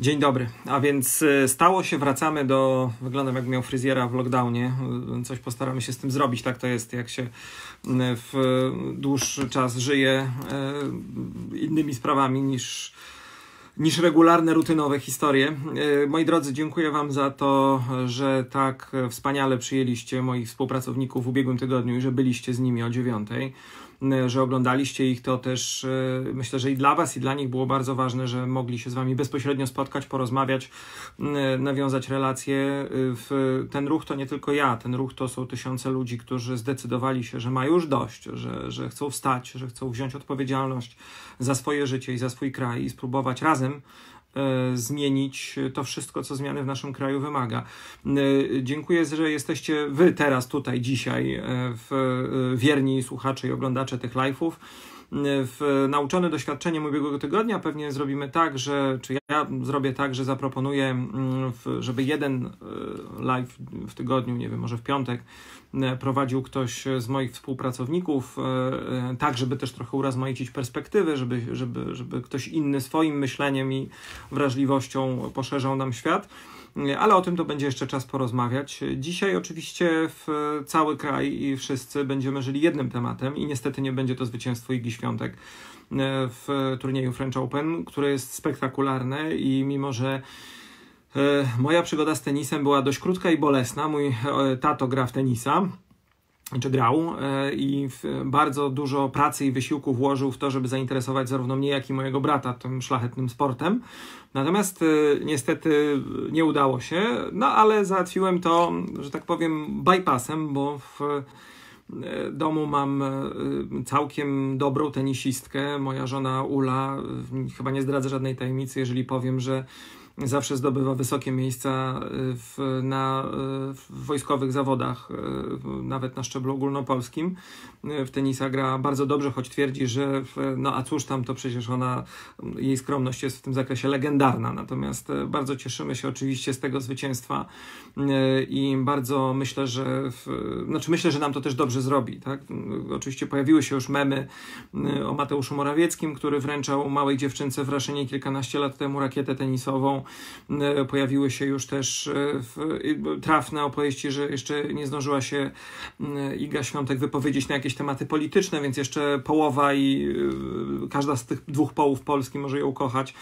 Dzień dobry. A więc y, stało się, wracamy do. Wyglądam jak miał fryzjera w lockdownie. Coś postaramy się z tym zrobić. Tak to jest, jak się y, w dłuższy czas żyje y, innymi sprawami niż, niż regularne, rutynowe historie. Moi drodzy, dziękuję Wam za to, że tak wspaniale przyjęliście moich współpracowników w ubiegłym tygodniu i że byliście z nimi o dziewiątej że oglądaliście ich. To też e, myślę, że i dla Was, i dla nich było bardzo ważne, że mogli się z Wami bezpośrednio spotkać, porozmawiać, e, nawiązać relacje. E, ten ruch to nie tylko ja, ten ruch to są tysiące ludzi, którzy zdecydowali się, że mają już dość, że, że chcą wstać, że chcą wziąć odpowiedzialność za swoje życie i za swój kraj i spróbować razem E, zmienić to wszystko, co zmiany w naszym kraju wymaga. E, dziękuję, że jesteście wy teraz, tutaj, dzisiaj, e, w, wierni słuchacze i oglądacze tych live'ów w, nauczony doświadczeniem ubiegłego tygodnia pewnie zrobimy tak, że, czy ja zrobię tak, że zaproponuję, mm, żeby jeden e, live w tygodniu, nie wiem, może w piątek, e, prowadził ktoś z moich współpracowników, e, tak, żeby też trochę urozmaicić perspektywy, żeby, żeby, żeby ktoś inny swoim myśleniem i wrażliwością poszerzał nam świat ale o tym to będzie jeszcze czas porozmawiać. Dzisiaj oczywiście w cały kraj i wszyscy będziemy żyli jednym tematem i niestety nie będzie to zwycięstwo Igi Świątek e, w turnieju French Open, które jest spektakularne i mimo, że e, moja przygoda z tenisem była dość krótka i bolesna, mój e, tato gra w tenisa, czy grał e, i bardzo dużo pracy i wysiłku włożył w to, żeby zainteresować zarówno mnie, jak i mojego brata tym szlachetnym sportem. Natomiast e, niestety nie udało się, no ale załatwiłem to, że tak powiem, bypassem, bo w e, domu mam całkiem dobrą tenisistkę. Moja żona Ula, chyba nie zdradzę żadnej tajemnicy, jeżeli powiem, że zawsze zdobywa wysokie miejsca y, w, na y, w wojskowych zawodach, y, nawet na szczeblu ogólnopolskim. W tenisa gra bardzo dobrze, choć twierdzi, że no a cóż tam, to przecież ona, jej skromność jest w tym zakresie legendarna. Natomiast bardzo cieszymy się oczywiście z tego zwycięstwa i bardzo myślę, że w, znaczy myślę, że nam to też dobrze zrobi. Tak? Oczywiście pojawiły się już memy o Mateuszu Morawieckim, który wręczał małej dziewczynce w Raszynie kilkanaście lat temu rakietę tenisową E, pojawiły się już też e, trafne opowieści, że jeszcze nie zdążyła się e, Iga Świątek wypowiedzieć na jakieś tematy polityczne, więc jeszcze połowa i każda z tych dwóch połów Polski może ją kochać.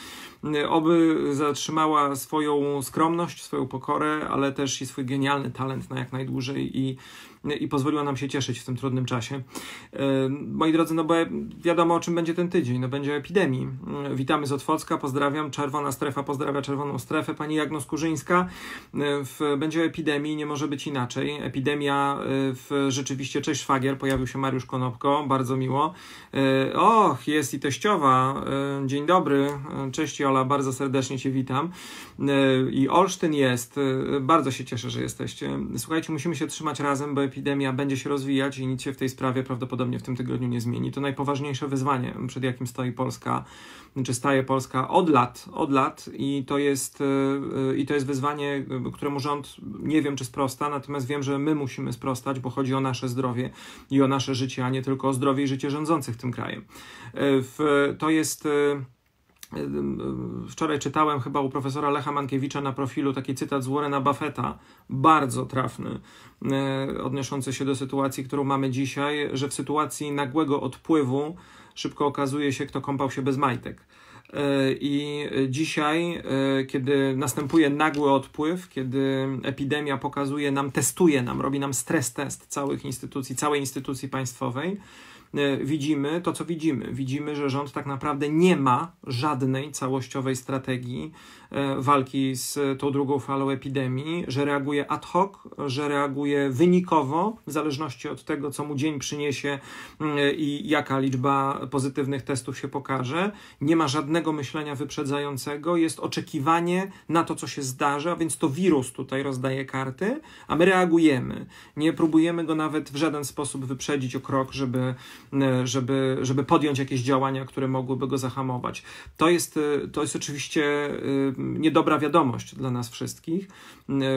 Oby zatrzymała swoją skromność, swoją pokorę, ale też i swój genialny talent na jak najdłużej i i pozwoliła nam się cieszyć w tym trudnym czasie. E, moi drodzy, no bo wiadomo o czym będzie ten tydzień, no będzie epidemii. E, witamy z Otwocka, pozdrawiam, Czerwona Strefa pozdrawia Czerwoną Strefę, pani Jagno Skurzyńska. E, będzie epidemii, nie może być inaczej. Epidemia w rzeczywiście, cześć szwagier, pojawił się Mariusz Konopko, bardzo miło. Och, jest i teściowa, dzień dobry, cześć Jola, bardzo serdecznie Cię witam. E, i Olsztyn jest. E, bardzo się cieszę, że jesteście. Słuchajcie, musimy się trzymać razem, bo epidemia będzie się rozwijać i nic się w tej sprawie prawdopodobnie w tym tygodniu nie zmieni. To najpoważniejsze wyzwanie, przed jakim stoi Polska, czy staje Polska od lat, od lat i to jest, e, i to jest wyzwanie, któremu rząd nie wiem, czy sprosta, natomiast wiem, że my musimy sprostać, bo chodzi o nasze zdrowie i o nasze życie, a nie tylko o zdrowie i życie rządzących tym krajem. To jest Wczoraj czytałem chyba u profesora Lecha Mankiewicza na profilu taki cytat z Warrena Buffetta, bardzo trafny, e, odnoszący się do sytuacji, którą mamy dzisiaj, że w sytuacji nagłego odpływu szybko okazuje się, kto kąpał się bez majtek. E, I dzisiaj, e, kiedy następuje nagły odpływ, kiedy epidemia pokazuje nam, testuje nam, robi nam stres test całych instytucji, całej instytucji państwowej, E, widzimy to, co widzimy. Widzimy, że rząd tak naprawdę nie ma żadnej całościowej strategii E, walki z tą drugą falą epidemii, że reaguje ad hoc, że reaguje wynikowo, w zależności od tego, co mu dzień przyniesie mm, i jaka liczba pozytywnych testów się pokaże. Nie ma żadnego myślenia wyprzedzającego, jest oczekiwanie na to, co się zdarzy, a więc to wirus tutaj rozdaje karty, a my reagujemy. Nie próbujemy go nawet w żaden sposób wyprzedzić o krok, żeby, e, żeby, żeby podjąć jakieś działania, które mogłyby go zahamować. To jest, e, to jest oczywiście niedobra wiadomość dla nas wszystkich.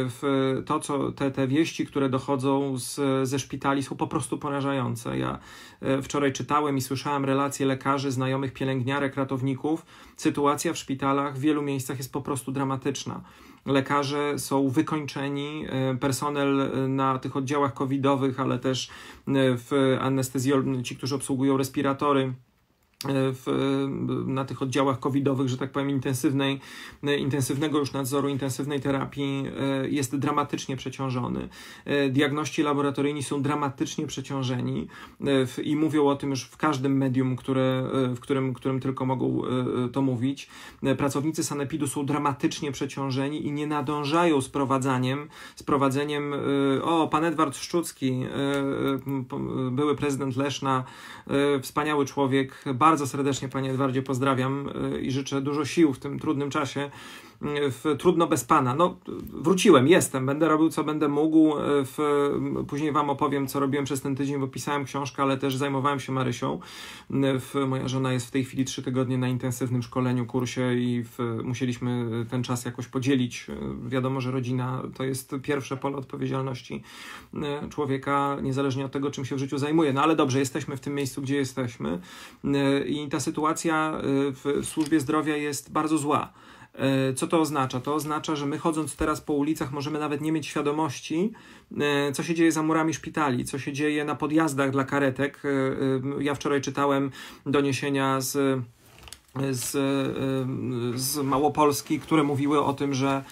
W to, co te, te wieści, które dochodzą z, ze szpitali, są po prostu porażające. Ja e, wczoraj czytałem i słyszałem relacje lekarzy, znajomych pielęgniarek, ratowników. Sytuacja w szpitalach w wielu miejscach jest po prostu dramatyczna lekarze są wykończeni, e, personel e, na tych oddziałach covidowych, ale też w anestezjologii, ci, którzy obsługują respiratory, E, w, e, na tych oddziałach covidowych, że tak powiem, intensywnej, e, intensywnego już nadzoru, intensywnej terapii jest dramatycznie przeciążony. Diagności laboratoryjni są dramatycznie przeciążeni i mówią o tym już w każdym medium, które, w którym, którym tylko mogą to mówić. Pracownicy sanepidu są dramatycznie przeciążeni i nie nadążają z prowadzaniem, z prowadzeniem, o, pan Edward Szczucki, były prezydent Leszna, wspaniały człowiek, bardzo bardzo serdecznie Panie Edwardzie pozdrawiam y, i życzę dużo sił w tym trudnym czasie w Trudno bez Pana. No, wróciłem, jestem, będę robił co będę mógł. W, później Wam opowiem, co robiłem przez ten tydzień, bo pisałem książkę, ale też zajmowałem się Marysią. W, moja żona jest w tej chwili trzy tygodnie na intensywnym szkoleniu, kursie i w, musieliśmy ten czas jakoś podzielić. Wiadomo, że rodzina to jest pierwsze pole odpowiedzialności e, człowieka, niezależnie od tego, czym się w życiu zajmuje. No ale dobrze, jesteśmy w tym miejscu, gdzie jesteśmy e, i ta sytuacja e, w służbie zdrowia jest bardzo zła. E, co to oznacza? To oznacza, że my chodząc teraz po ulicach możemy nawet nie mieć świadomości, e, co się dzieje za murami szpitali, co się dzieje na podjazdach dla karetek. E, ja wczoraj czytałem doniesienia z, z, z Małopolski, które mówiły o tym, że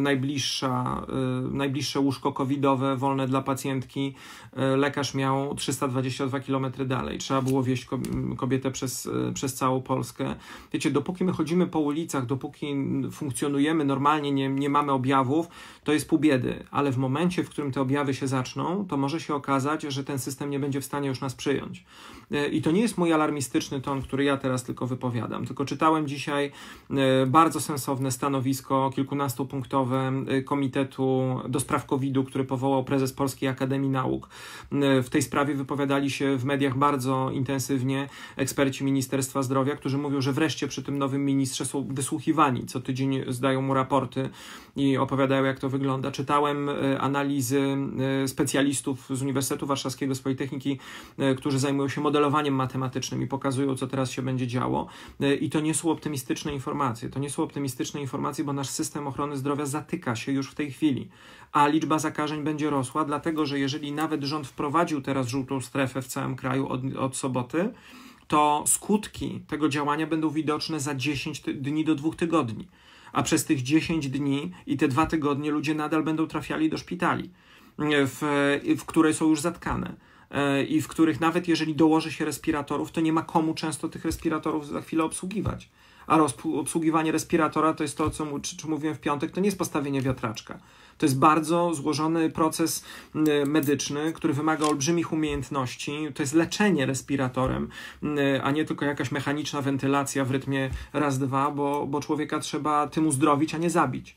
najbliższa, najbliższe łóżko covidowe wolne dla pacjentki E, lekarz miał 322 km dalej. Trzeba było wieść kobietę przez, e, przez całą Polskę. Wiecie, dopóki my chodzimy po ulicach, dopóki funkcjonujemy normalnie, nie, nie mamy objawów, to jest pół biedy, ale w momencie, w którym te objawy się zaczną, to może się okazać, że ten system nie będzie w stanie już nas przyjąć. E, I to nie jest mój alarmistyczny ton, który ja teraz tylko wypowiadam, tylko czytałem dzisiaj bardzo sensowne stanowisko kilkunastupunktowe Komitetu do Spraw COVID-u, który powołał prezes Polskiej Akademii Nauk, E, w tej sprawie wypowiadali się w mediach bardzo intensywnie eksperci Ministerstwa Zdrowia, którzy mówią, że wreszcie przy tym nowym ministrze są wysłuchiwani. Co tydzień zdają mu raporty i opowiadają, jak to wygląda. Czytałem e, analizy e, specjalistów z Uniwersytetu Warszawskiego, z Politechniki, którzy zajmują się modelowaniem matematycznym i pokazują, co teraz się będzie działo. I to nie są optymistyczne informacje. To nie są optymistyczne informacje, bo nasz system ochrony zdrowia zatyka się już w tej chwili a liczba zakażeń będzie rosła, dlatego że jeżeli nawet rząd wprowadził teraz żółtą strefę w całym kraju od, od soboty, to skutki tego działania będą widoczne za 10 dni do 2 tygodni. A przez tych 10 dni i te 2 tygodnie ludzie nadal będą trafiali do szpitali, e, w, w które są już zatkane e, i w których nawet jeżeli dołoży się respiratorów, to nie ma komu często tych respiratorów za chwilę obsługiwać. A obsługiwanie respiratora to jest to, co mu, czy, czy mówiłem w piątek, to nie jest postawienie wiatraczka. To jest bardzo złożony proces medyczny, który wymaga olbrzymich umiejętności. To jest leczenie respiratorem, a nie tylko jakaś mechaniczna wentylacja w rytmie raz, dwa, bo, bo człowieka trzeba tym uzdrowić, a nie zabić.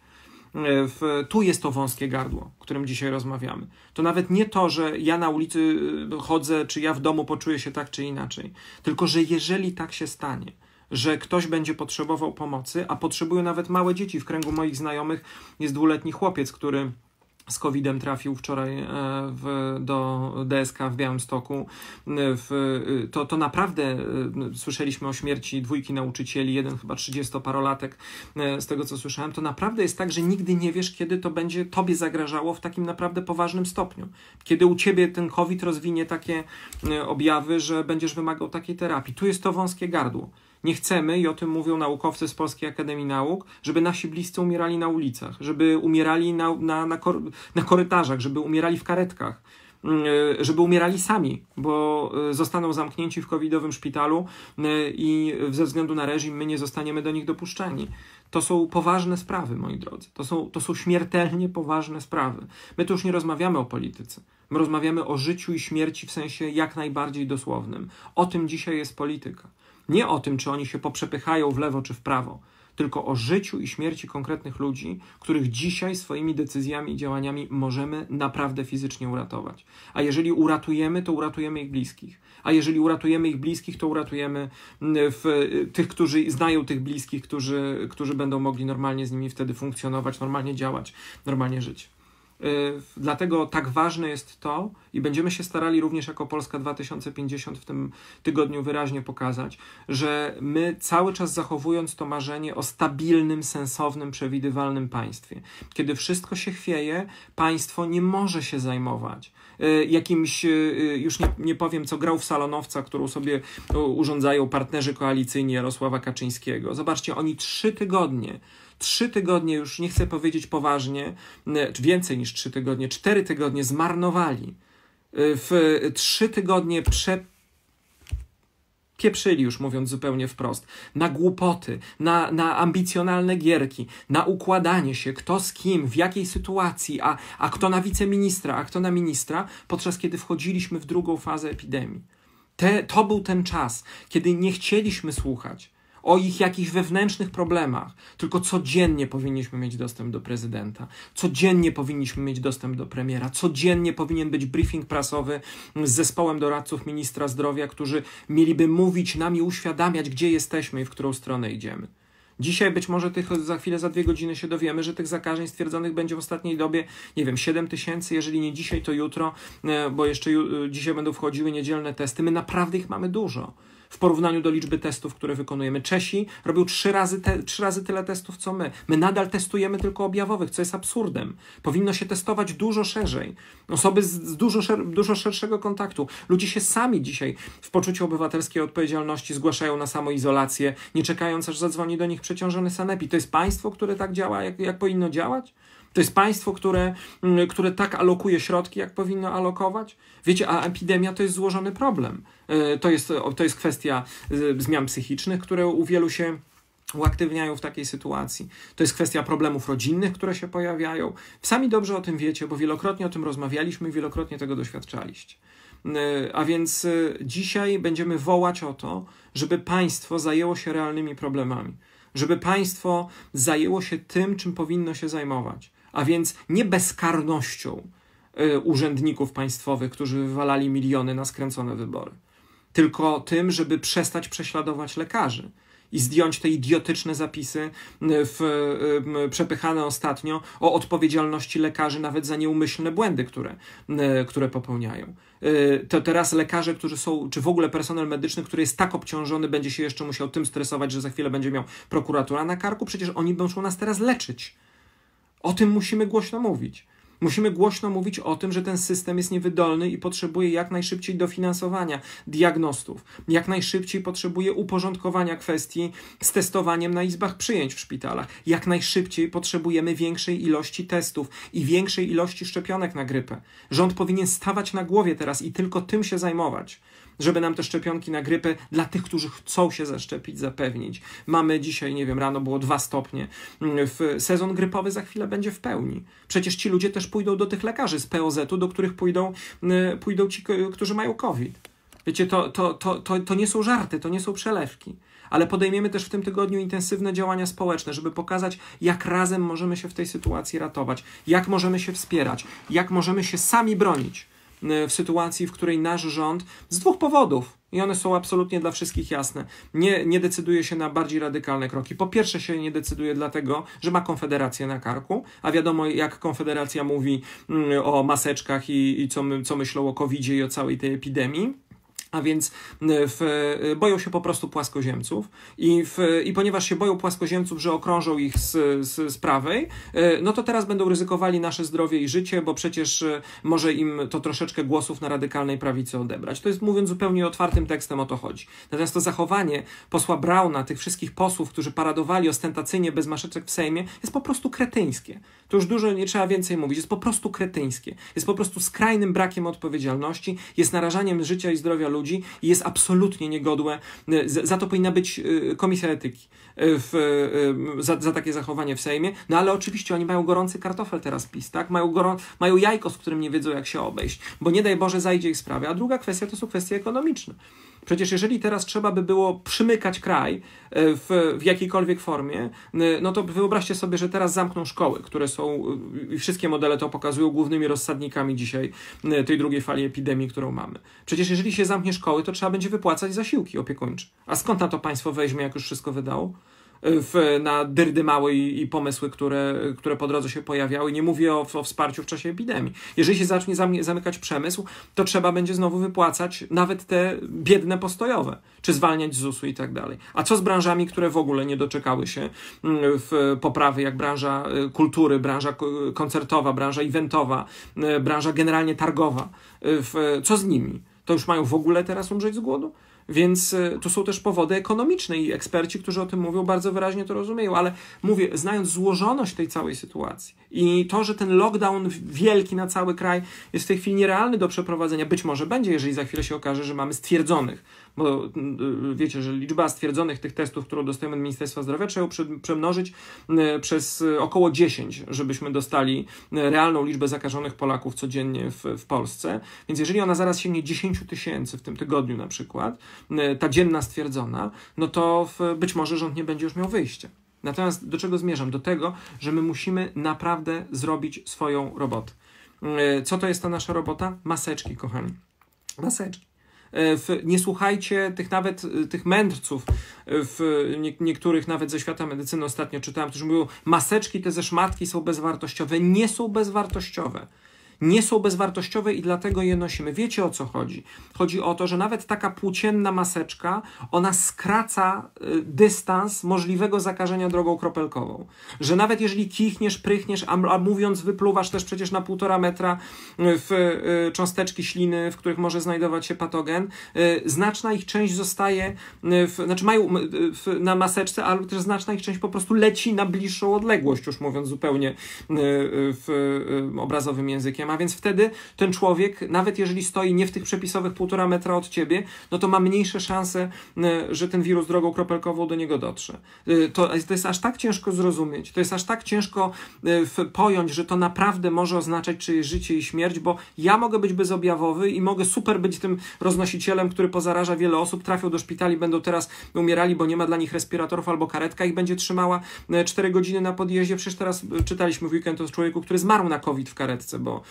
E, w, tu jest to wąskie gardło, o którym dzisiaj rozmawiamy. To nawet nie to, że ja na ulicy e, chodzę, czy ja w domu poczuję się tak czy inaczej, tylko że jeżeli tak się stanie, że ktoś będzie potrzebował pomocy, a potrzebują nawet małe dzieci. W kręgu moich znajomych jest dwuletni chłopiec, który z COVID-em trafił wczoraj e, w, do DSK w Białymstoku. E, w, e, to, to naprawdę słyszeliśmy o śmierci dwójki nauczycieli, jeden chyba 30-parolatek, z tego co słyszałem. To naprawdę jest tak, że nigdy nie wiesz, kiedy to będzie tobie zagrażało w takim naprawdę poważnym stopniu. Kiedy u ciebie ten COVID rozwinie takie objawy, że będziesz wymagał takiej terapii. Tu jest to wąskie gardło. Nie chcemy, i o tym mówią naukowcy z Polskiej Akademii Nauk, żeby nasi bliscy umierali na ulicach, żeby umierali na, na, na, kor na korytarzach, żeby umierali w karetkach mm, y, żeby umierali sami, bo y, zostaną zamknięci w covidowym szpitalu y, i ze względu na reżim my nie zostaniemy do nich dopuszczeni. To są poważne sprawy, moi drodzy. To są, to są śmiertelnie poważne sprawy. My tu już nie rozmawiamy o polityce. My rozmawiamy o życiu i śmierci w sensie jak najbardziej dosłownym. O tym dzisiaj jest polityka. Nie o tym, czy oni się poprzepychają w lewo czy w prawo, tylko o życiu i śmierci konkretnych ludzi, których dzisiaj swoimi decyzjami i działaniami możemy naprawdę fizycznie uratować. A jeżeli uratujemy, to uratujemy ich bliskich. A jeżeli uratujemy ich bliskich, to uratujemy mm, w, tych, którzy znają tych bliskich, którzy, którzy będą mogli normalnie z nimi wtedy funkcjonować, normalnie działać, normalnie żyć. Y, dlatego tak ważne jest to i będziemy się starali również jako Polska 2050 w tym tygodniu wyraźnie pokazać, że my cały czas zachowując to marzenie o stabilnym, sensownym, przewidywalnym państwie. Kiedy wszystko się chwieje, państwo nie może się zajmować y, jakimś, y, już nie, nie powiem co, grał w salonowca, którą sobie urządzają partnerzy koalicyjni Jarosława Kaczyńskiego. Zobaczcie, oni trzy tygodnie trzy tygodnie, już nie chcę powiedzieć poważnie, więcej niż trzy tygodnie, cztery tygodnie zmarnowali. Y, w y, trzy tygodnie prze, pieprzyli już mówiąc zupełnie wprost, na głupoty, na, na ambicjonalne gierki, na układanie się, kto z kim, w jakiej sytuacji, a, a kto na wiceministra, a kto na ministra, podczas kiedy wchodziliśmy w drugą fazę epidemii. Te, to był ten czas, kiedy nie chcieliśmy słuchać o ich jakichś wewnętrznych problemach, tylko codziennie powinniśmy mieć dostęp do prezydenta, codziennie powinniśmy mieć dostęp do premiera, codziennie powinien być briefing prasowy z zespołem doradców ministra zdrowia, którzy mieliby mówić nam i uświadamiać, gdzie jesteśmy i w którą stronę idziemy. Dzisiaj być może tych za chwilę, za dwie godziny się dowiemy, że tych zakażeń stwierdzonych będzie w ostatniej dobie, nie wiem, 7 tysięcy, jeżeli nie dzisiaj, to jutro, e, bo jeszcze e, dzisiaj będą wchodziły niedzielne testy. My naprawdę ich mamy dużo w porównaniu do liczby testów, które wykonujemy. Czesi robią trzy razy, te, trzy razy tyle testów, co my. My nadal testujemy tylko objawowych, co jest absurdem. Powinno się testować dużo szerzej. Osoby z, z dużo, szer, dużo szerszego kontaktu. Ludzie się sami dzisiaj w poczuciu obywatelskiej odpowiedzialności zgłaszają na samoizolację, nie czekając, aż zadzwoni do nich przeciążony sanepi. To jest państwo, które tak działa, jak, jak powinno działać? To jest państwo, które, mm, które tak alokuje środki, jak powinno alokować. Wiecie, a epidemia to jest złożony problem. E, to jest, to jest kwestia e, zmian psychicznych, które u wielu się uaktywniają w takiej sytuacji. To jest kwestia problemów rodzinnych, które się pojawiają. Sami dobrze o tym wiecie, bo wielokrotnie o tym rozmawialiśmy i wielokrotnie tego doświadczaliście. E, a więc dzisiaj będziemy wołać o to, żeby państwo zajęło się realnymi problemami, żeby państwo zajęło się tym, czym powinno się zajmować a więc nie bezkarnością y, urzędników państwowych, którzy wywalali miliony na skręcone wybory, tylko tym, żeby przestać prześladować lekarzy i zdjąć te idiotyczne zapisy y, w, y, przepychane ostatnio o odpowiedzialności lekarzy nawet za nieumyślne błędy, które, które popełniają. To teraz lekarze, którzy są, czy w ogóle personel medyczny, który jest tak obciążony, będzie się jeszcze musiał tym stresować, że za chwilę będzie miał prokuratura na karku. Przecież oni muszą nas teraz leczyć. O tym musimy głośno mówić. Musimy głośno mówić o tym, że ten system jest niewydolny i potrzebuje jak najszybciej dofinansowania diagnostów, jak najszybciej potrzebuje uporządkowania kwestii z testowaniem na izbach przyjęć w szpitalach, jak najszybciej potrzebujemy większej ilości testów i większej ilości szczepionek na grypę. Rząd powinien stawać na głowie teraz i tylko tym się zajmować żeby nam te szczepionki na grypę dla tych, którzy chcą się zaszczepić, zapewnić. Mamy dzisiaj, nie wiem, rano było 2 stopnie. Mm, w sezon grypowy za chwilę będzie w pełni. Przecież ci ludzie też pójdą do tych lekarzy z POZ-u, do których pójdą, mm, pójdą ci, którzy mają COVID. Wiecie, to, to, to, to, to nie są żarty, to nie są przelewki. Ale podejmiemy też w tym tygodniu intensywne działania społeczne, żeby pokazać, jak razem możemy się w tej sytuacji ratować, jak możemy się wspierać, jak możemy się sami bronić. Y, w sytuacji, w której nasz rząd z dwóch powodów i one są absolutnie dla wszystkich jasne. Nie, nie decyduje się na bardziej radykalne kroki. Po pierwsze się nie decyduje dlatego, że ma konfederację na karku, a wiadomo jak konfederacja mówi mm, o maseczkach i, i co, my, co myślą o covid i o całej tej epidemii. A więc e, w, e, boją się po prostu płaskoziemców i, w, i ponieważ się boją płaskoziemców, że okrążą ich z, z, z prawej, e, no to teraz będą ryzykowali nasze zdrowie i życie, bo przecież może im to troszeczkę głosów na radykalnej prawicy odebrać. To jest mówiąc zupełnie otwartym tekstem o to chodzi. Natomiast to zachowanie posła Brauna, tych wszystkich posłów, którzy paradowali ostentacyjnie bez maszeczek w Sejmie, jest po prostu kretyńskie. To już dużo nie trzeba więcej mówić. Jest po prostu kretyńskie. Jest po prostu skrajnym brakiem odpowiedzialności, jest narażaniem życia i zdrowia ludzi i jest absolutnie niegodłe. Y, za to powinna być y, komisja etyki y, w, za, za takie zachowanie w Sejmie. No ale oczywiście oni mają gorący kartofel teraz PiS, tak? Mają, gorą, mają jajko, z którym nie wiedzą jak się obejść, bo nie daj Boże zajdzie ich sprawy. A druga kwestia to są kwestie ekonomiczne. Przecież jeżeli teraz trzeba by było przymykać kraj e, w, w jakiejkolwiek formie, e, no to wyobraźcie sobie, że teraz zamkną szkoły, które są, e, i wszystkie modele to pokazują, głównymi rozsadnikami dzisiaj tej drugiej fali epidemii, którą mamy. Przecież jeżeli się zamknie szkoły, to trzeba będzie wypłacać zasiłki opiekuńcze. A skąd na to państwo weźmie, jak już wszystko wydało? w, na dyrdy małe i, i, pomysły, które, które po drodze się pojawiały. Nie mówię o, o wsparciu w czasie epidemii. Jeżeli się zacznie zamykać przemysł, to trzeba będzie znowu wypłacać nawet te biedne postojowe, czy zwalniać ZUS-u i tak dalej. A co z branżami, które w ogóle nie doczekały się mm, w poprawy, jak branża y, kultury, branża koncertowa, branża eventowa, y, branża generalnie targowa? Y, w, co z nimi? To już mają w ogóle teraz umrzeć z głodu? Więc y, to są też powody ekonomiczne i eksperci, którzy o tym mówią, bardzo wyraźnie to rozumieją, ale mówię, znając złożoność tej całej sytuacji i to, że ten lockdown wielki na cały kraj jest w tej chwili nierealny do przeprowadzenia, być może będzie, jeżeli za chwilę się okaże, że mamy stwierdzonych bo y, y, wiecie, że liczba stwierdzonych tych testów, którą dostajemy od Ministerstwa Zdrowia, trzeba ją przemnożyć y, przez około 10, żebyśmy dostali realną liczbę zakażonych Polaków codziennie w, w Polsce. Więc jeżeli ona zaraz sięgnie 10 tysięcy w tym tygodniu na przykład, ta dzienna stwierdzona, no to być może rząd nie będzie już miał wyjścia. Natomiast do czego zmierzam? Do tego, że my musimy naprawdę zrobić swoją robotę. Co to jest ta nasza robota? Maseczki, kochani. Maseczki. E, w, nie słuchajcie tych nawet e, tych mędrców, e, w nie, niektórych nawet ze świata medycyny ostatnio czytałem, którzy mówią, maseczki te ze szmatki są bezwartościowe. Nie są bezwartościowe nie są bezwartościowe i dlatego je nosimy. Wiecie o co chodzi? Chodzi o to, że nawet taka płócienna maseczka, ona skraca y, dystans możliwego zakażenia drogą kropelkową. Że nawet jeżeli kichniesz, prychniesz, a, mówiąc wypluwasz też przecież na półtora metra y, w y, cząsteczki śliny, w których może znajdować się patogen, znaczna ich część zostaje, w, znaczy mają w, na maseczce, ale też znaczna ich część po prostu leci na bliższą odległość, już mówiąc zupełnie w, obrazowym językiem wzrokiem, a więc wtedy ten człowiek, nawet jeżeli stoi nie w tych przepisowych półtora metra od ciebie, no to ma mniejsze szanse, e, że ten wirus drogą kropelkową do niego dotrze. E, to, to jest aż tak ciężko zrozumieć, to jest aż tak ciężko e, pojąć, że to naprawdę może oznaczać czyjeś życie i śmierć, bo ja mogę być bezobjawowy i mogę super być tym roznosicielem, który pozaraża wiele osób, trafią do szpitali, będą teraz umierali, bo nie ma dla nich respiratorów albo karetka ich będzie trzymała 4 godziny na podjeździe. Przecież teraz czytaliśmy w weekend o człowieku, który zmarł na COVID w karetce, bo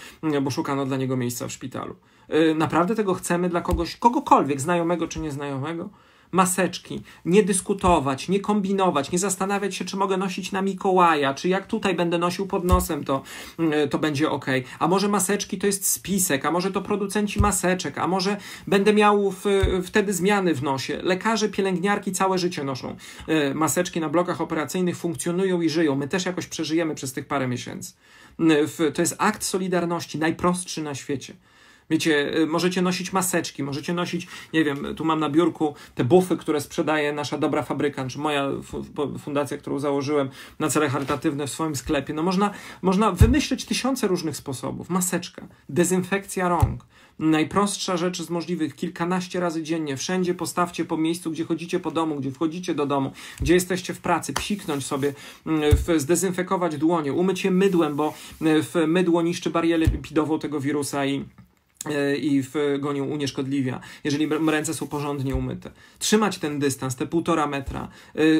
bo szukano dla niego miejsca w szpitalu. Y, naprawdę tego chcemy dla kogoś, kogokolwiek, znajomego czy nieznajomego? maseczki, nie dyskutować, nie kombinować, nie zastanawiać się, czy mogę nosić na Mikołaja, czy jak tutaj będę nosił pod nosem, to, mm, to będzie ok. A może maseczki to jest spisek, a może to producenci maseczek, a może będę miał w, wtedy zmiany w nosie. Lekarze, pielęgniarki całe życie noszą e, maseczki na blokach operacyjnych, funkcjonują i żyją. My też jakoś przeżyjemy przez tych parę miesięcy. Mm, to jest akt solidarności, najprostszy na świecie. Wiecie, y, możecie nosić maseczki, możecie nosić, nie wiem, tu mam na biurku te bufy, które sprzedaje nasza dobra fabryka, czy moja fundacja, którą założyłem na cele charytatywne w swoim sklepie. No można, można wymyśleć tysiące różnych sposobów. Maseczka, dezynfekcja rąk, najprostsza rzecz z możliwych, kilkanaście razy dziennie, wszędzie postawcie po miejscu, gdzie chodzicie po domu, gdzie wchodzicie do domu, gdzie jesteście w pracy, psiknąć sobie, mm, zdezynfekować dłonie, umyć je mydłem, bo mm, w mydło niszczy barierę lipidową tego wirusa i E, i w goniu unieszkodliwia, jeżeli ręce są porządnie umyte. Trzymać ten dystans, te półtora metra,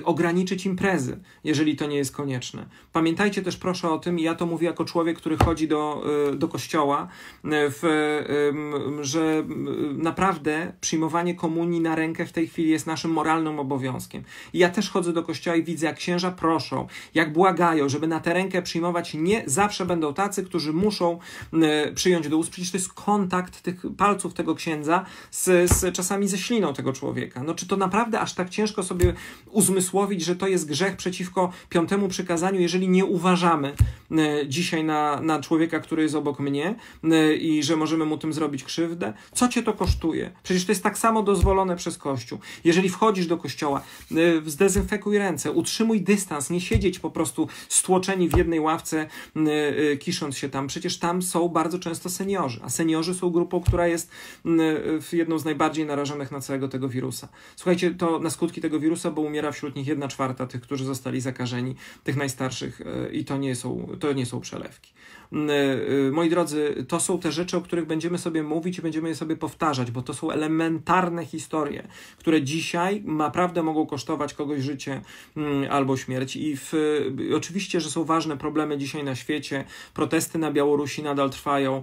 e, ograniczyć imprezy, jeżeli to nie jest konieczne. Pamiętajcie też proszę o tym, i ja to mówię jako człowiek, który chodzi do, e, do kościoła, w, że naprawdę przyjmowanie komunii na rękę w tej chwili jest naszym moralnym obowiązkiem. I ja też chodzę do kościoła i widzę, jak księża proszą, jak błagają, żeby na tę rękę przyjmować nie zawsze będą tacy, którzy muszą przyjąć do ust, przecież to jest kontakt kontakt tych palców tego księdza z, z czasami ze śliną tego człowieka. No czy to naprawdę aż tak ciężko sobie uzmysłowić, że to jest grzech przeciwko piątemu przykazaniu, jeżeli nie uważamy e, dzisiaj na, na człowieka, który jest obok mnie e, i że możemy mu tym zrobić krzywdę? Co cię to kosztuje? Przecież to jest tak samo dozwolone przez Kościół. Jeżeli wchodzisz do kościoła, e, zdezynfekuj ręce, utrzymuj dystans, nie siedzieć po prostu stłoczeni w jednej ławce, kisząc się tam. Przecież tam są bardzo często seniorzy, a seniorzy są są grupą, która jest mm, jedną z najbardziej narażonych na całego tego wirusa. Słuchajcie, to na skutki tego wirusa, bo umiera wśród nich jedna czwarta tych, którzy zostali zakażeni, tych najstarszych e, i to nie są, to nie są przelewki. Mm, e, e, moi drodzy, to są te rzeczy, o których będziemy sobie mówić i będziemy je sobie powtarzać, bo to są elementarne historie, które dzisiaj naprawdę mogą kosztować kogoś życie mm, albo śmierć. I w, oczywiście, że są ważne problemy dzisiaj na świecie. Protesty na Białorusi nadal trwają.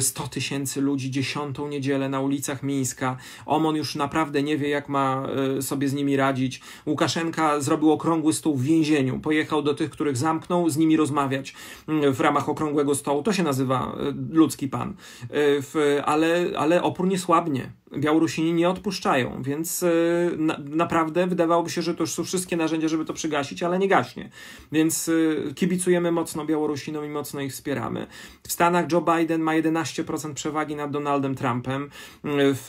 100 tysięcy tysięcy ludzi dziesiątą niedzielę na ulicach Mińska. Omon już naprawdę nie wie, jak ma e, sobie z nimi radzić. Łukaszenka zrobił okrągły stół w więzieniu. Pojechał do tych, których zamknął, z nimi rozmawiać mm, w ramach okrągłego stołu. To się nazywa e, ludzki pan. E, ale, ale opór nie słabnie. Białorusini nie odpuszczają, więc y, na, naprawdę wydawałoby się, że to już są wszystkie narzędzia, żeby to przygasić, ale nie gaśnie. Więc y, kibicujemy mocno Białorusinom i mocno ich wspieramy. W Stanach Joe Biden ma 11% przewagi nad Donaldem Trumpem. Y, w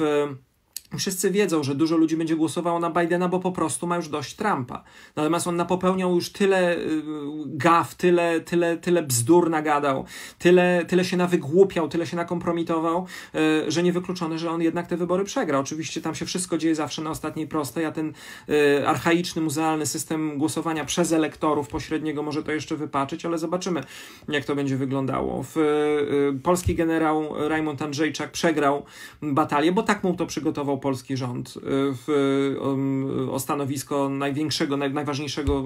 Wszyscy wiedzą, że dużo ludzi będzie głosowało na Bidena, bo po prostu ma już dość Trumpa. Natomiast on popełniał już tyle y, gaf, tyle, tyle, tyle bzdur nagadał, tyle, tyle się nawygłupiał, tyle się nakompromitował, y, że niewykluczone, że on jednak te wybory przegra. Oczywiście tam się wszystko dzieje zawsze na ostatniej prostej, a ten y, archaiczny, muzealny system głosowania przez elektorów pośredniego może to jeszcze wypaczyć, ale zobaczymy, jak to będzie wyglądało. W, polski generał Raymond Andrzejczak przegrał batalię, bo tak mu to przygotował polski rząd y, w, um, o stanowisko największego, najważniejszego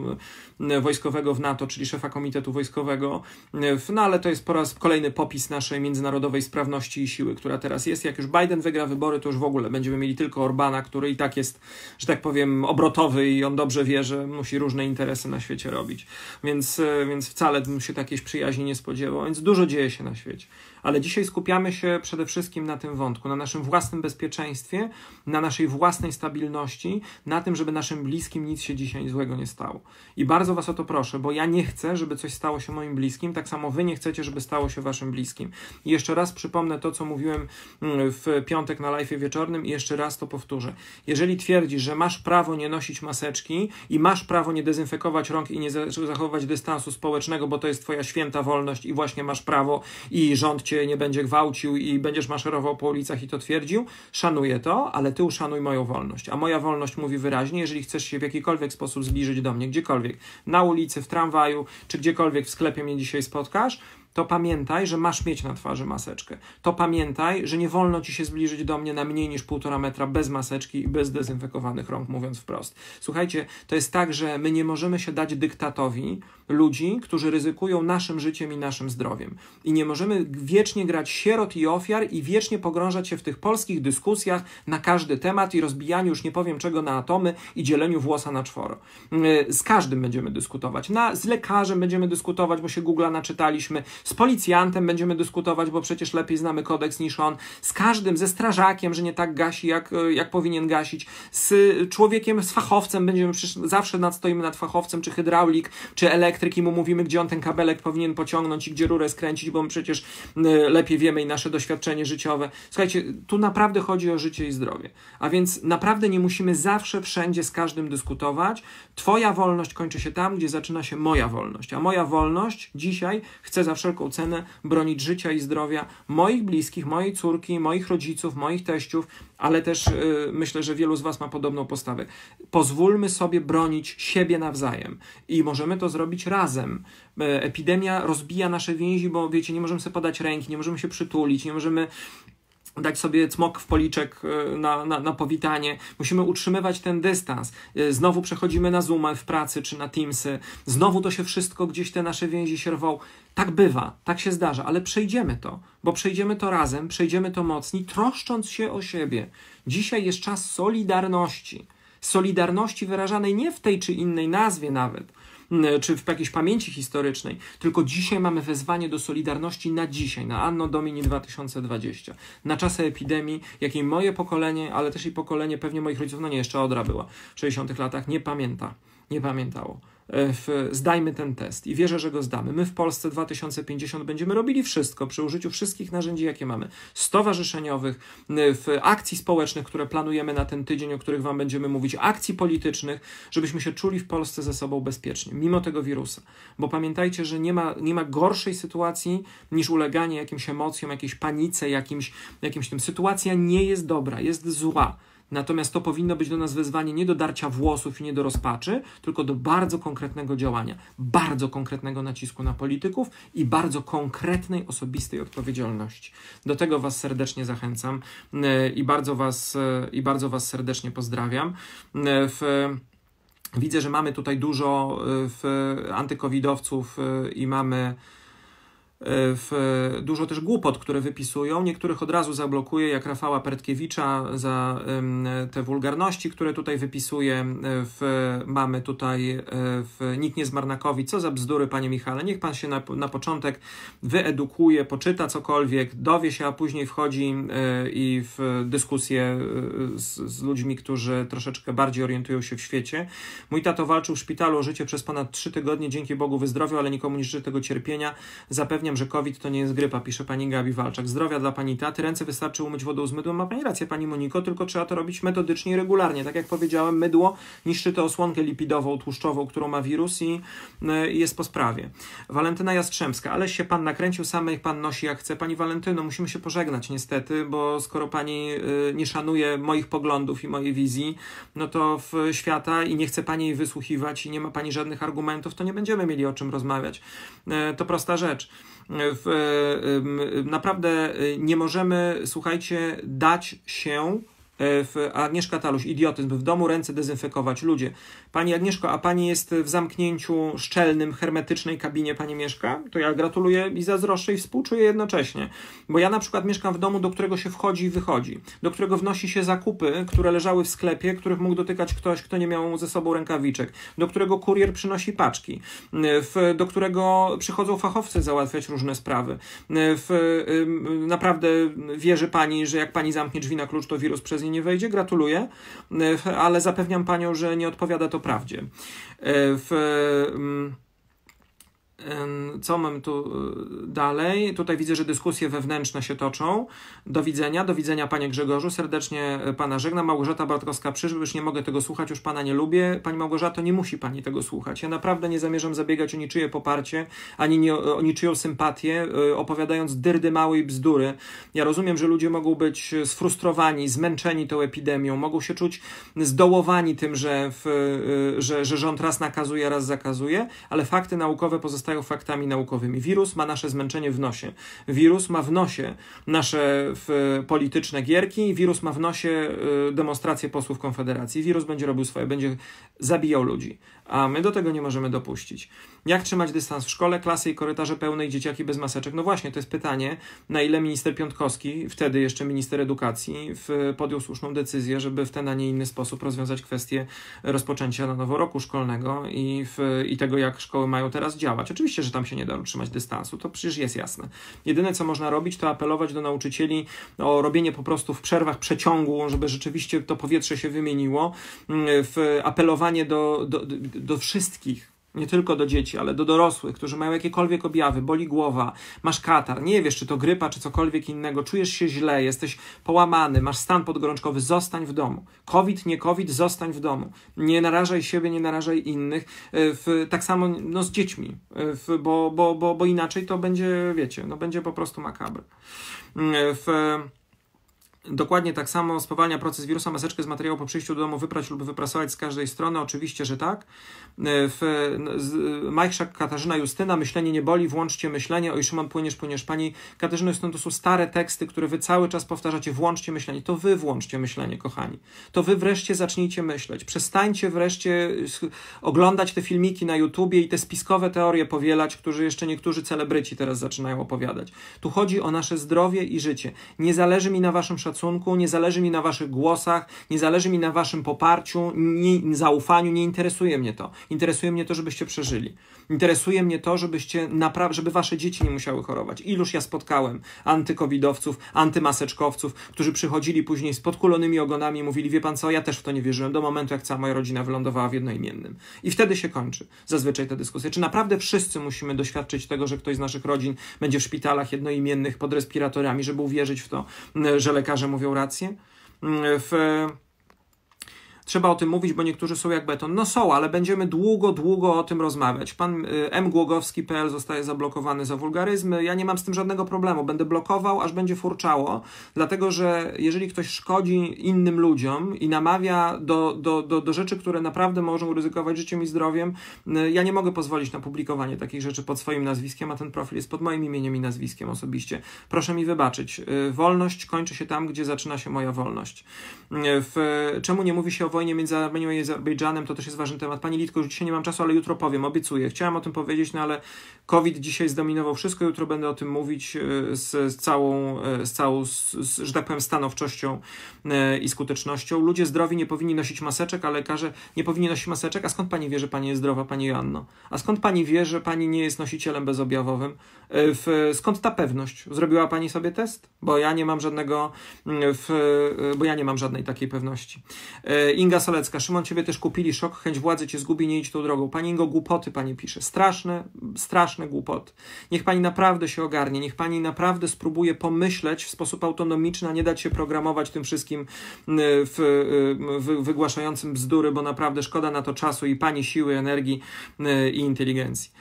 y, wojskowego w NATO, czyli szefa Komitetu Wojskowego. Y, no ale to jest po raz kolejny popis naszej międzynarodowej sprawności i siły, która teraz jest. Jak już Biden wygra wybory, to już w ogóle będziemy mieli tylko Orbana, który i tak jest, że tak powiem, obrotowy i on dobrze wie, że musi różne interesy na świecie robić. Więc, więc wcale bym się takiej przyjaźni nie spodziewał. Więc dużo dzieje się na świecie. Ale dzisiaj skupiamy się przede wszystkim na tym wątku, na naszym własnym bezpieczeństwie na naszej własnej stabilności, na tym, żeby naszym bliskim nic się dzisiaj złego nie stało. I bardzo Was o to proszę, bo ja nie chcę, żeby coś stało się moim bliskim, tak samo Wy nie chcecie, żeby stało się Waszym bliskim. I jeszcze raz przypomnę to, co mówiłem mm, w piątek na live wieczornym i jeszcze raz to powtórzę. Jeżeli twierdzisz, że masz prawo nie nosić maseczki i masz prawo nie dezynfekować rąk i nie zachowywać dystansu społecznego, bo to jest Twoja święta wolność i właśnie masz prawo i rząd Cię nie będzie gwałcił i będziesz maszerował po ulicach i to twierdził, szanuję to, ale ty uszanuj moją wolność. A moja wolność mówi wyraźnie, jeżeli chcesz się w jakikolwiek sposób zbliżyć do mnie, gdziekolwiek, na ulicy, w tramwaju, czy gdziekolwiek w sklepie mnie dzisiaj spotkasz, to pamiętaj, że masz mieć na twarzy maseczkę. To pamiętaj, że nie wolno ci się zbliżyć do mnie na mniej niż półtora metra bez maseczki i bez dezynfekowanych rąk, mówiąc wprost. Słuchajcie, to jest tak, że my nie możemy się dać dyktatowi, ludzi, którzy ryzykują naszym życiem i naszym zdrowiem. I nie możemy wiecznie grać sierot i ofiar i wiecznie pogrążać się w tych polskich dyskusjach na każdy temat i rozbijaniu już nie powiem czego na atomy i dzieleniu włosa na czworo. Mm, y, z każdym będziemy dyskutować. Na, z lekarzem będziemy dyskutować, bo się Google'a naczytaliśmy. Z policjantem będziemy dyskutować, bo przecież lepiej znamy kodeks niż on. Z każdym, ze strażakiem, że nie tak gasi, jak, y, jak powinien gasić. Z człowiekiem, z fachowcem będziemy, zawsze nadstoimy nad fachowcem, czy hydraulik, czy elektryk, elektryki mu mówimy, gdzie on ten kabelek powinien pociągnąć i gdzie rurę skręcić, bo my przecież e, lepiej wiemy i nasze doświadczenie życiowe. Słuchajcie, tu naprawdę chodzi o życie i zdrowie. A więc naprawdę nie musimy zawsze, wszędzie z każdym dyskutować. Twoja wolność kończy się tam, gdzie zaczyna się moja wolność. A moja wolność dzisiaj chce za wszelką cenę bronić życia i zdrowia moich bliskich, mojej córki, moich rodziców, moich teściów, ale też e, myślę, że wielu z Was ma podobną postawę. Pozwólmy sobie bronić siebie nawzajem i możemy to zrobić razem. E, epidemia rozbija nasze więzi, bo wiecie, nie możemy sobie podać ręki, nie możemy się przytulić, nie możemy dać sobie cmok w policzek e, na, na, na, powitanie. Musimy utrzymywać ten dystans. E, znowu przechodzimy na Zoomę w pracy czy na Teamsy. Znowu to się wszystko gdzieś te nasze więzi się rwą. Tak bywa, tak się zdarza, ale przejdziemy to, bo przejdziemy to razem, przejdziemy to mocni, troszcząc się o siebie. Dzisiaj jest czas solidarności. Solidarności wyrażanej nie w tej czy innej nazwie nawet, E, czy w jakiejś pamięci historycznej, tylko dzisiaj mamy wezwanie do solidarności na dzisiaj, na Anno Domini 2020, na czasy epidemii, jakiej moje pokolenie, ale też i pokolenie pewnie moich rodziców, no nie, jeszcze Odra była w 60 latach, nie pamięta, nie pamiętało. E, zdajmy ten test i wierzę, że go zdamy. My w Polsce 2050 będziemy robili wszystko przy użyciu wszystkich narzędzi, jakie mamy, stowarzyszeniowych, w akcji społecznych, które planujemy na ten tydzień, o których Wam będziemy mówić, akcji politycznych, żebyśmy się czuli w Polsce ze sobą bezpiecznie, mimo tego wirusa. Bo pamiętajcie, że nie ma, nie ma gorszej sytuacji niż uleganie jakimś emocjom, jakiejś panice, jakimś, jakimś tym. Sytuacja nie jest dobra, jest zła. Natomiast to powinno być do nas wezwanie nie do darcia włosów i nie do rozpaczy, tylko do bardzo konkretnego działania, bardzo konkretnego nacisku na polityków i bardzo konkretnej osobistej odpowiedzialności. Do tego Was serdecznie zachęcam e, i bardzo Was, e, i bardzo was serdecznie pozdrawiam. E, w, widzę, że mamy tutaj dużo antykowidowców i mamy Y, w y, dużo też głupot, które wypisują. Niektórych od razu zablokuje, jak Rafała Pertkiewicza za te wulgarności, które tutaj wypisuje. Y, w, mamy tutaj w Nikt nie zmarnakowi. Co za bzdury, panie Michale. Niech pan się na, na początek wyedukuje, poczyta cokolwiek, dowie się, a później wchodzi i w dyskusję z, z ludźmi, którzy troszeczkę bardziej orientują się w świecie. Mój tato walczył w szpitalu o życie przez ponad trzy tygodnie. Dzięki Bogu wyzdrowiał, ale nikomu nie życzy tego cierpienia. Zapewniam że COVID to nie jest grypa, pisze pani Gabi Walczak. Zdrowia dla pani taty, ręce wystarczy umyć wodą z mydłem. Ma pani rację, pani Moniko, tylko trzeba to robić metodycznie i regularnie. Tak jak powiedziałem, mydło niszczy tę osłonkę lipidową, tłuszczową, którą ma wirus i, i y, jest po sprawie. Walentyna Jastrzębska, ale się pan nakręcił, samej pan nosi jak chce. Pani Walentyno, musimy się pożegnać niestety, bo skoro pani y, nie szanuje moich poglądów i mojej wizji, no to w świata i nie chce pani jej wysłuchiwać i nie ma pani żadnych argumentów, to nie będziemy mieli o czym rozmawiać. Y, to prosta rzecz. W, naprawdę nie możemy, słuchajcie, dać się E, w Agnieszka Taluś, idiotyzm w domu, ręce dezynfekować ludzie. Pani Agnieszko, a pani jest w zamknięciu szczelnym, hermetycznej kabinie, pani mieszka? To ja gratuluję i zazdroszczę i współczuję jednocześnie. Bo ja na przykład mieszkam w domu, do którego się wchodzi i wychodzi, do którego wnosi się zakupy, które leżały w sklepie, których mógł dotykać ktoś, kto nie miał ze sobą rękawiczek, do którego kurier przynosi paczki, e, w, do którego przychodzą fachowcy załatwiać różne sprawy. E, w, naprawdę wierzy pani, że jak pani zamknie drzwi na klucz, to wirus przez nie nie wejdzie, gratuluję, e, ale zapewniam panią, że nie odpowiada to prawdzie. E, w, mm, co mam tu y, dalej? Tutaj widzę, że dyskusje wewnętrzne się toczą. Do widzenia, do widzenia panie Grzegorzu. Serdecznie y, pana żegnam. Małgorzata Bartkowska-Przysz, już nie mogę tego słuchać, już pana nie lubię. Pani Małgorzato, nie musi pani tego słuchać. Ja naprawdę nie zamierzam zabiegać o niczyje poparcie, ani nie, o niczyją sympatię, y, opowiadając dyrdy małej bzdury. Ja rozumiem, że ludzie mogą być sfrustrowani, zmęczeni tą epidemią, mogą się czuć zdołowani tym, że, w, że, że rząd raz nakazuje, raz zakazuje, ale fakty naukowe pozostają pozostają faktami naukowymi. Wirus ma nasze zmęczenie w nosie. Wirus ma w nosie nasze polityczne gierki. Wirus ma w nosie y, demonstracje posłów Konfederacji. Wirus będzie robił swoje, będzie zabijał ludzi a my do tego nie możemy dopuścić. Jak trzymać dystans w szkole, klasy i korytarze pełne i dzieciaki bez maseczek? No właśnie, to jest pytanie, na ile minister Piątkowski, wtedy jeszcze minister edukacji, w, podjął słuszną decyzję, żeby w ten, a nie inny sposób rozwiązać kwestię rozpoczęcia na nowo roku szkolnego i, w, i tego, jak szkoły mają teraz działać. Oczywiście, że tam się nie da utrzymać dystansu, to przecież jest jasne. Jedyne, co można robić, to apelować do nauczycieli o robienie po prostu w przerwach przeciągu, żeby rzeczywiście to powietrze się wymieniło, mm, w apelowanie do, do do wszystkich, nie tylko do dzieci, ale do dorosłych, którzy mają jakiekolwiek objawy, boli głowa, masz katar, nie wiesz, czy to grypa, czy cokolwiek innego, czujesz się źle, jesteś połamany, masz stan podgorączkowy, zostań w domu. COVID, nie COVID, zostań w domu. Nie narażaj siebie, nie narażaj innych. E, w, tak samo no, z dziećmi, e, w, bo, bo, bo, bo inaczej to będzie, wiecie, no, będzie po prostu makabry. Mm, e, w, Dokładnie tak samo spowalnia proces wirusa maseczkę z materiału po przyjściu do domu wyprać lub wyprasować z każdej strony. Oczywiście, że tak. E, w e, Majchrzak Katarzyna Justyna, myślenie nie boli, włączcie myślenie. Oj Szymon, płyniesz, płyniesz pani. Katarzyna Justyna, to są stare teksty, które wy cały czas powtarzacie. Włączcie myślenie. To wy włączcie myślenie, kochani. To wy wreszcie zacznijcie myśleć. Przestańcie wreszcie e, oglądać te filmiki na YouTubie i te spiskowe teorie powielać, którzy jeszcze niektórzy celebryci teraz zaczynają opowiadać. Tu chodzi o nasze zdrowie i życie. Nie zależy mi na waszym szacunku szacunku, nie zależy mi na waszych głosach, nie zależy mi na waszym poparciu, nie, zaufaniu, nie interesuje mnie to. Interesuje mnie to, żebyście przeżyli. Interesuje mnie to, żebyście żeby wasze dzieci nie musiały chorować. Iluż ja spotkałem antykowidowców, antymaseczkowców, którzy przychodzili później z podkulonymi ogonami i mówili, wie pan co, ja też w to nie wierzyłem do momentu, jak cała moja rodzina wylądowała w jednoimiennym. I wtedy się kończy zazwyczaj ta dyskusja. Czy naprawdę wszyscy musimy doświadczyć tego, że ktoś z naszych rodzin będzie w szpitalach jednoimiennych pod respiratorami, żeby uwierzyć w to, że lekarze mówią rację? Mm, w trzeba o tym mówić, bo niektórzy są jak beton. No są, ale będziemy długo, długo o tym rozmawiać. Pan y, mgłogowski.pl zostaje zablokowany za wulgaryzmy. Ja nie mam z tym żadnego problemu. Będę blokował, aż będzie furczało, dlatego że jeżeli ktoś szkodzi innym ludziom i namawia do, do, do, do rzeczy, które naprawdę mogą ryzykować życiem i zdrowiem, y, ja nie mogę pozwolić na publikowanie takich rzeczy pod swoim nazwiskiem, a ten profil jest pod moim imieniem i nazwiskiem osobiście. Proszę mi wybaczyć. Y, wolność kończy się tam, gdzie zaczyna się moja wolność. W, czemu nie mówi się o wojnie między Armenią i Azerbejdżanem, to też jest ważny temat. Pani Litko, już dzisiaj nie mam czasu, ale jutro powiem, obiecuję. Chciałem o tym powiedzieć, no ale COVID dzisiaj zdominował wszystko, jutro będę o tym mówić e, e, z, całą, z całą z, że tak powiem, stanowczością e, i skutecznością. Ludzie zdrowi nie powinni nosić maseczek, a lekarze nie powinni nosić maseczek. A skąd pani wie, że pani jest zdrowa, pani Joanno? A skąd pani wie, że pani nie jest nosicielem bezobjawowym? W, skąd ta pewność? Zrobiła pani sobie test? Bo ja nie mam żadnego, mm, w, bo ja nie mam żadnej takiej pewności. I Inga Solecka, Szymon, ciebie też kupili, szok, chęć władzy cię zgubi, nie idź tą drogą. Pani Ingo, głupoty pani pisze, straszne, straszne głupoty. Niech pani naprawdę się ogarnie, niech pani naprawdę spróbuje pomyśleć w sposób autonomiczny, a nie dać się programować tym wszystkim y, w, y, w, wygłaszającym bzdury, bo naprawdę szkoda na to czasu i pani siły, energii y, i inteligencji.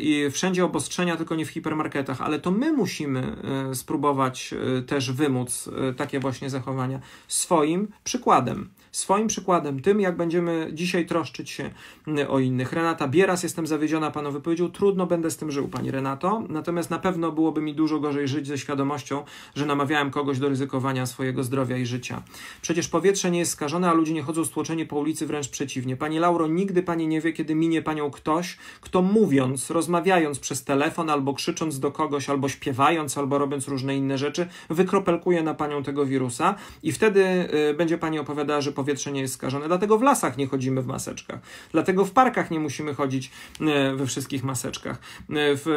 I wszędzie obostrzenia, tylko nie w hipermarketach, ale to my musimy spróbować też wymóc takie właśnie zachowania swoim przykładem swoim przykładem, tym jak będziemy dzisiaj troszczyć się mm, o innych. Renata Bieras, jestem zawiedziona Panu wypowiedzią, trudno będę z tym żył, Pani Renato, natomiast na pewno byłoby mi dużo gorzej żyć ze świadomością, że namawiałem kogoś do ryzykowania swojego zdrowia i życia. Przecież powietrze nie jest skażone, a ludzie nie chodzą stłoczeni po ulicy, wręcz przeciwnie. Pani Lauro, nigdy Pani nie wie, kiedy minie Panią ktoś, kto mówiąc, rozmawiając przez telefon albo krzycząc do kogoś, albo śpiewając, albo robiąc różne inne rzeczy, wykropelkuje na Panią tego wirusa i wtedy y, będzie Pani opowiadała, że po powietrze nie jest skażone, dlatego w lasach nie chodzimy w maseczkach, dlatego w parkach nie musimy chodzić e, we wszystkich maseczkach.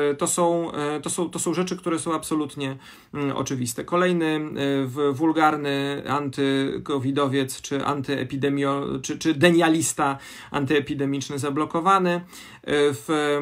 E, to są, e, to są, to są rzeczy, które są absolutnie mm, oczywiste. Kolejny wulgarny antykowidowiec czy antyepidemio, czy, czy denialista antyepidemiczny zablokowany w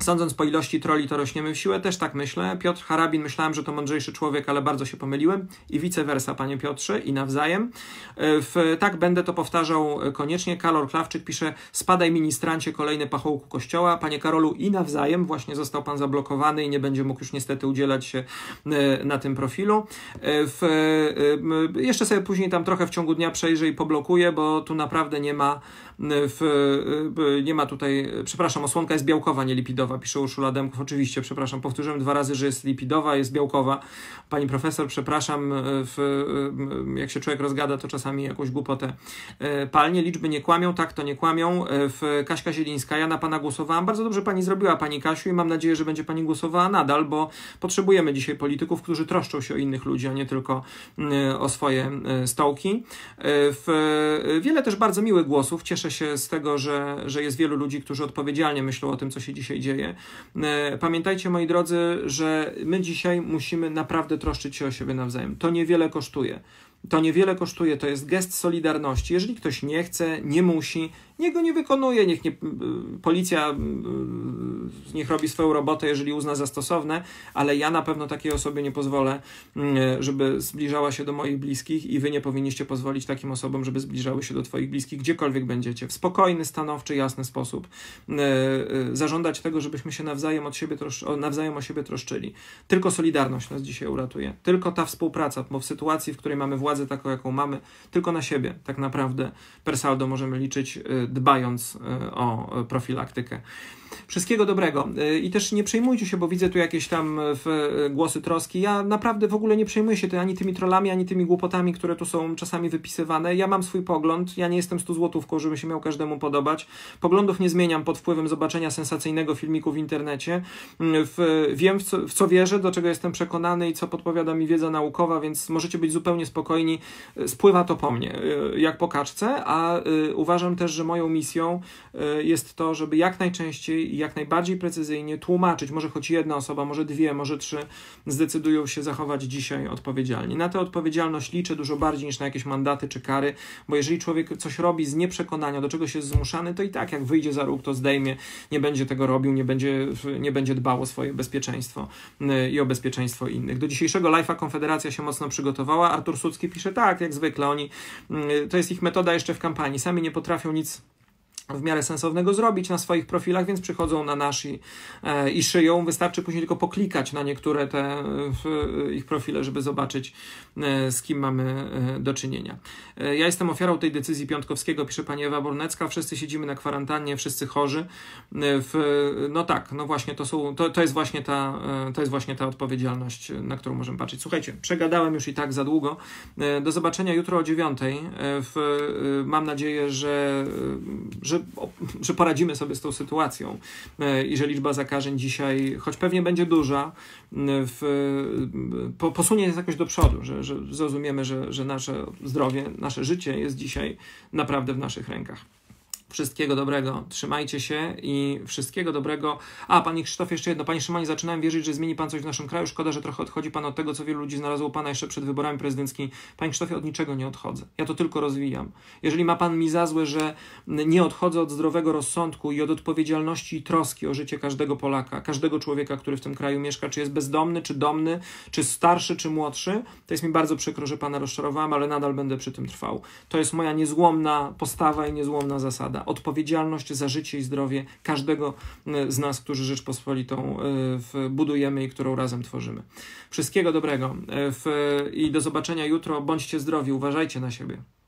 Sądząc po ilości troli, to rośniemy w siłę, też tak myślę. Piotr Harabin, myślałem, że to mądrzejszy człowiek, ale bardzo się pomyliłem. I vice versa, panie Piotrze, i nawzajem. E, w, tak będę to powtarzał e, koniecznie. Kalor Klawczyk pisze, spadaj ministrancie, kolejny pachołku kościoła. Panie Karolu, i nawzajem, właśnie został pan zablokowany i nie będzie mógł już niestety udzielać się e, na tym profilu. W, jeszcze sobie później tam trochę w ciągu dnia przejrzę i poblokuję, bo tu naprawdę nie ma w, nie ma tutaj, przepraszam, osłonka jest białkowa, nie lipidowa, pisze Urszula Demków. Oczywiście, przepraszam, powtórzyłem dwa razy, że jest lipidowa, jest białkowa. Pani profesor, przepraszam, w, jak się człowiek rozgada, to czasami jakąś głupotę e, palnie. Liczby nie kłamią, tak to nie kłamią. E, w Kaśka Zielińska, ja na Pana głosowałam. Bardzo dobrze Pani zrobiła, Pani Kasiu, i mam nadzieję, że będzie Pani głosowała nadal, bo potrzebujemy dzisiaj polityków, którzy troszczą się o innych ludzi, a nie tylko mm, o swoje e, stołki. W, wiele też bardzo miłych głosów, cieszę cieszę się z tego, że, że jest wielu ludzi, którzy odpowiedzialnie myślą o tym, co się dzisiaj dzieje. E, pamiętajcie, moi drodzy, że my dzisiaj musimy naprawdę troszczyć się o siebie nawzajem. To niewiele kosztuje. To niewiele kosztuje, to jest gest solidarności. Jeżeli ktoś nie chce, nie musi, niech go nie wykonuje, niech nie, y, policja y, y, niech robi swoją robotę, jeżeli uzna za stosowne, ale ja na pewno takiej osobie nie pozwolę, żeby zbliżała się do moich bliskich i wy nie powinniście pozwolić takim osobom, żeby zbliżały się do twoich bliskich, gdziekolwiek będziecie. W spokojny, stanowczy, jasny sposób zażądać tego, żebyśmy się nawzajem, od siebie trosz- nawzajem o siebie troszczyli. Tylko solidarność nas dzisiaj uratuje. Tylko ta współpraca, bo w sytuacji, w której mamy władzę taką, jaką mamy, tylko na siebie tak naprawdę Persaldo możemy liczyć, y, dbając y, o y, profilaktykę. Wszystkiego dobrego i też nie przejmujcie się, bo widzę tu jakieś tam głosy troski. Ja naprawdę w ogóle nie przejmuję się ani tymi trollami, ani tymi głupotami, które tu są czasami wypisywane. Ja mam swój pogląd, ja nie jestem stu złotówką, żeby się miał każdemu podobać. Poglądów nie zmieniam pod wpływem zobaczenia sensacyjnego filmiku w internecie. Mm, w, wiem, w co, w co wierzę, do czego jestem przekonany i co podpowiada mi wiedza naukowa, więc możecie być zupełnie spokojni spokojni, y, spływa to po mnie, y, jak po kaczce, a y, uważam też, że moją misją jest to, żeby jak najczęściej i jak najbardziej precyzyjnie tłumaczyć, może choć jedna osoba, może dwie, może trzy zdecydują się zachować dzisiaj odpowiedzialnie. Na tę odpowiedzialność liczę dużo bardziej niż na jakieś mandaty czy kary, bo jeżeli człowiek coś robi z nieprzekonania, do czegoś jest zmuszany, to i tak jak wyjdzie za róg, to zdejmie, nie będzie tego robił, nie będzie, nie będzie dbał o swoje bezpieczeństwo i o bezpieczeństwo innych. Do dzisiejszego live'a Konfederacja się mocno przygotowała. Artur Sucki Kaczyński pisze tak, jak zwykle. Oni, mm, to jest ich metoda jeszcze w kampanii. Sami nie potrafią nic w miarę sensownego zrobić na swoich profilach, więc przychodzą na nasi e, i szyją. Wystarczy później tylko poklikać na niektóre te e, ich profile, żeby zobaczyć e, z kim mamy do czynienia. ja jestem ofiarą tej decyzji Piątkowskiego, pisze pani Ewa Bornecka. Wszyscy siedzimy na kwarantannie, wszyscy chorzy. W, no tak, no właśnie to są, to, to jest właśnie ta, to jest właśnie ta odpowiedzialność, na którą możemy patrzeć. Słuchajcie, przegadałem już i tak za długo. do zobaczenia jutro o dziewiątej. mam nadzieję, że, że że, że poradzimy sobie z tą sytuacją e, i że liczba zakażeń dzisiaj, choć pewnie będzie duża, w, po, posunie nas jakoś do przodu, że, że zrozumiemy, że, że nasze zdrowie, nasze życie jest dzisiaj naprawdę w naszych rękach. Wszystkiego dobrego, trzymajcie się i wszystkiego dobrego. A, Panie Krzysztof, jeszcze jedno. Panie Szymanie, zaczynałem wierzyć, że zmieni Pan coś w naszym kraju. Szkoda, że trochę odchodzi Pan od tego, co wielu ludzi znalazło Pana jeszcze przed wyborami prezydenckimi. Panie Krzysztofie, od niczego nie odchodzę. Ja to tylko rozwijam. Jeżeli ma Pan mi za złe, że nie odchodzę od zdrowego rozsądku i od odpowiedzialności i troski o życie każdego Polaka, każdego człowieka, który w tym kraju mieszka, czy jest bezdomny, czy domny, czy starszy, czy młodszy, to jest mi bardzo przykro, że Pana rozczarowałem, ale nadal będę przy tym trwał. To jest moja niezłomna postawa i niezłomna zasada odpowiada. Odpowiedzialność za życie i zdrowie każdego z nas, którzy Rzeczpospolitą e, budujemy i którą razem tworzymy. Wszystkiego dobrego e, i do zobaczenia jutro. Bądźcie zdrowi, uważajcie na siebie.